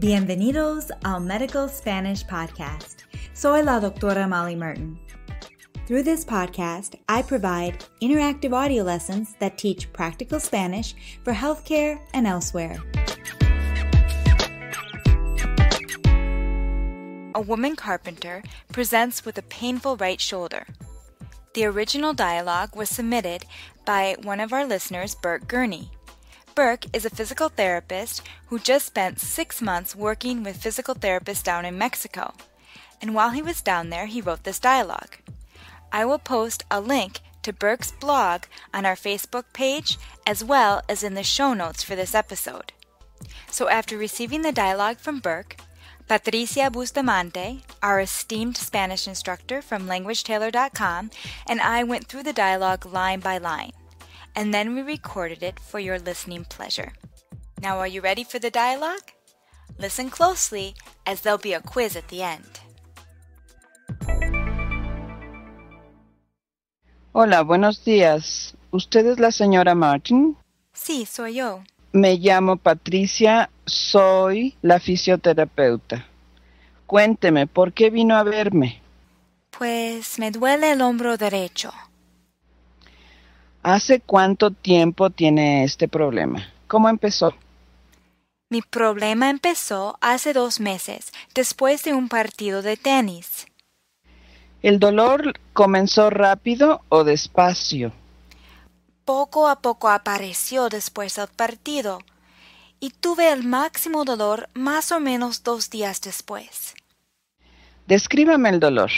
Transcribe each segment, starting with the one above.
Bienvenidos al Medical Spanish Podcast. Soy la doctora Molly Merton. Through this podcast, I provide interactive audio lessons that teach practical Spanish for healthcare and elsewhere. A woman carpenter presents with a painful right shoulder. The original dialogue was submitted by one of our listeners, Bert Gurney. Burke is a physical therapist who just spent six months working with physical therapists down in Mexico. And while he was down there, he wrote this dialogue. I will post a link to Burke's blog on our Facebook page as well as in the show notes for this episode. So after receiving the dialogue from Burke, Patricia Bustamante, our esteemed Spanish instructor from languagetailor.com, and I went through the dialogue line by line and then we recorded it for your listening pleasure. Now, are you ready for the dialogue? Listen closely, as there'll be a quiz at the end. Hola, buenos días. ¿Usted es la señora Martin? Sí, soy yo. Me llamo Patricia, soy la fisioterapeuta. Cuénteme, ¿por qué vino a verme? Pues me duele el hombro derecho. ¿Hace cuánto tiempo tiene este problema? ¿Cómo empezó? Mi problema empezó hace dos meses, después de un partido de tenis. ¿El dolor comenzó rápido o despacio? Poco a poco apareció después del partido y tuve el máximo dolor más o menos dos días después. Descríbame el dolor.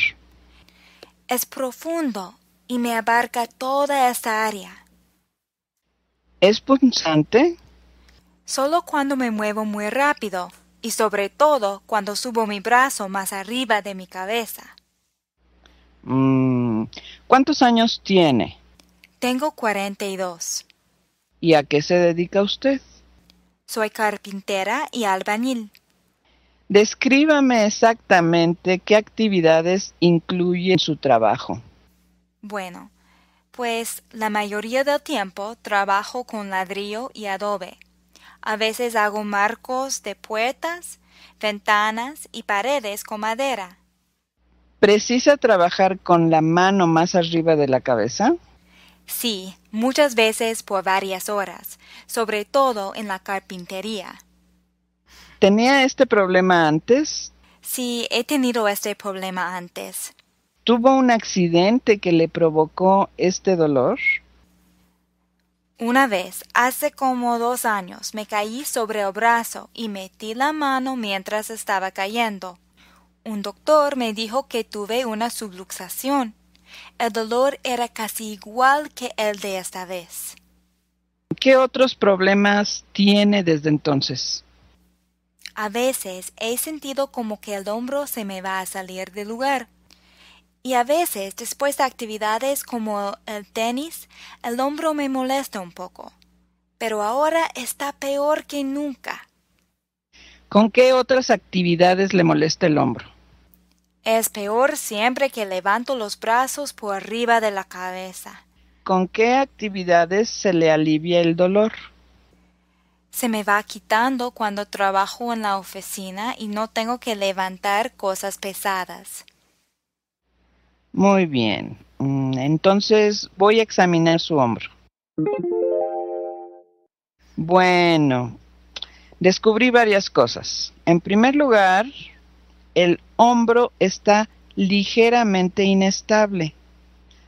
Es profundo, y me abarca toda esta área. ¿Es punzante? Solo cuando me muevo muy rápido y sobre todo cuando subo mi brazo más arriba de mi cabeza. Mm, ¿Cuántos años tiene? Tengo 42. ¿Y a qué se dedica usted? Soy carpintera y albañil. Descríbame exactamente qué actividades incluye en su trabajo. Bueno, pues la mayoría del tiempo trabajo con ladrillo y adobe. A veces hago marcos de puertas, ventanas y paredes con madera. ¿Precisa trabajar con la mano más arriba de la cabeza? Sí, muchas veces por varias horas, sobre todo en la carpintería. ¿Tenía este problema antes? Sí, he tenido este problema antes. ¿Tuvo un accidente que le provocó este dolor? Una vez, hace como dos años, me caí sobre el brazo y metí la mano mientras estaba cayendo. Un doctor me dijo que tuve una subluxación. El dolor era casi igual que el de esta vez. ¿Qué otros problemas tiene desde entonces? A veces he sentido como que el hombro se me va a salir del lugar y a veces, después de actividades como el tenis, el hombro me molesta un poco. Pero ahora está peor que nunca. ¿Con qué otras actividades le molesta el hombro? Es peor siempre que levanto los brazos por arriba de la cabeza. ¿Con qué actividades se le alivia el dolor? Se me va quitando cuando trabajo en la oficina y no tengo que levantar cosas pesadas. Muy bien. Mm, entonces voy a examinar su hombro. Bueno, descubrí varias cosas. En primer lugar, el hombro está ligeramente inestable.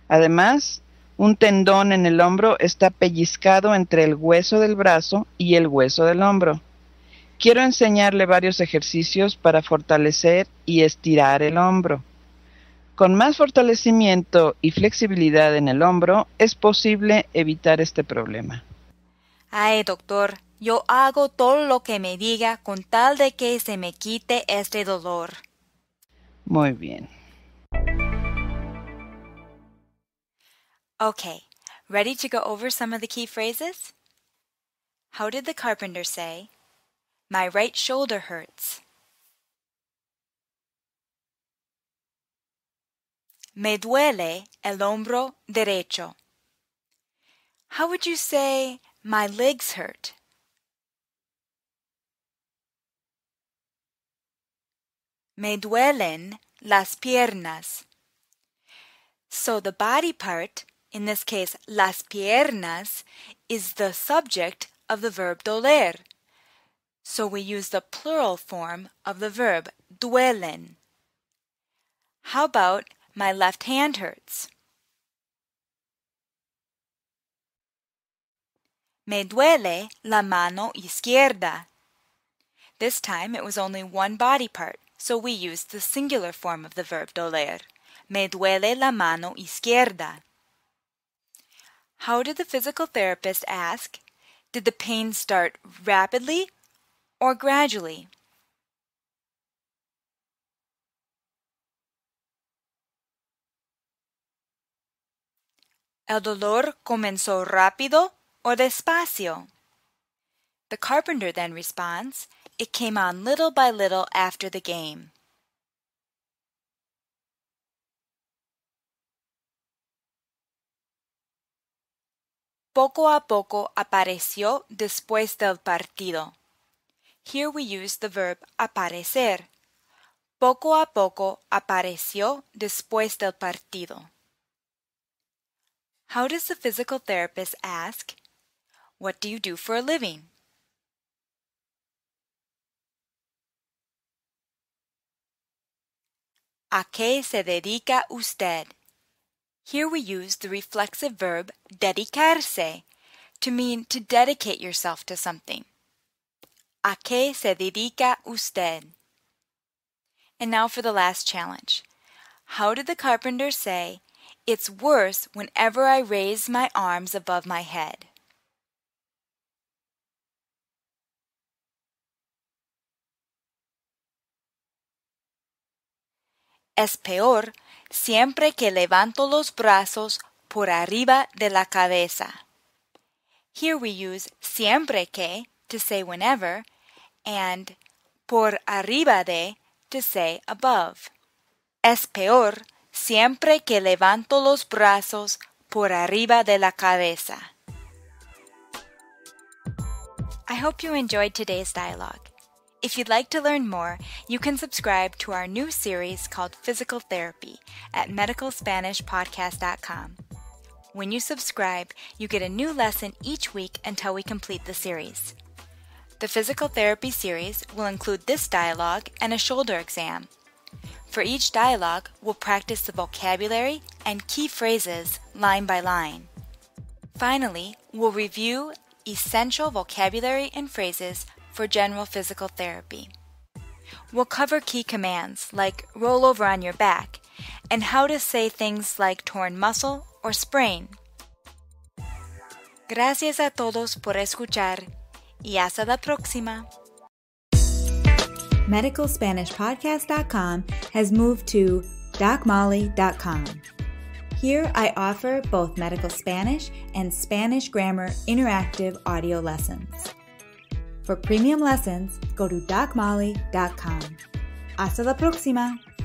Además, un tendón en el hombro está pellizcado entre el hueso del brazo y el hueso del hombro. Quiero enseñarle varios ejercicios para fortalecer y estirar el hombro. Con más fortalecimiento y flexibilidad en el hombro es posible evitar este problema. Ay, doctor, yo hago todo lo que me diga con tal de que se me quite este dolor. Muy bien. Okay, ready to go over some of the key phrases? How did the carpenter say? My right shoulder hurts. Me duele el hombro derecho. How would you say, my legs hurt? Me duelen las piernas. So the body part, in this case las piernas, is the subject of the verb doler. So we use the plural form of the verb duelen. How about my left hand hurts. Me duele la mano izquierda. This time it was only one body part, so we used the singular form of the verb doler. Me duele la mano izquierda. How did the physical therapist ask? Did the pain start rapidly or gradually? El dolor comenzó rápido o despacio? The carpenter then responds, It came on little by little after the game. Poco a poco apareció después del partido. Here we use the verb aparecer. Poco a poco apareció después del partido. How does the physical therapist ask, What do you do for a living? ¿A qué se dedica usted? Here we use the reflexive verb dedicarse to mean to dedicate yourself to something. ¿A qué se dedica usted? And now for the last challenge. How did the carpenter say, it's worse whenever I raise my arms above my head. Es peor siempre que levanto los brazos por arriba de la cabeza. Here we use siempre que to say whenever and por arriba de to say above. Es peor siempre que levanto los brazos por arriba de la cabeza. I hope you enjoyed today's dialogue. If you'd like to learn more, you can subscribe to our new series called Physical Therapy at medicalspanishpodcast.com. When you subscribe, you get a new lesson each week until we complete the series. The physical therapy series will include this dialogue and a shoulder exam for each dialogue, we'll practice the vocabulary and key phrases line by line. Finally, we'll review essential vocabulary and phrases for general physical therapy. We'll cover key commands like roll over on your back and how to say things like torn muscle or sprain. Gracias a todos por escuchar y hasta la próxima medicalspanishpodcast.com has moved to docmolly.com. Here I offer both medical Spanish and Spanish grammar interactive audio lessons. For premium lessons, go to docmolly.com. Hasta la próxima!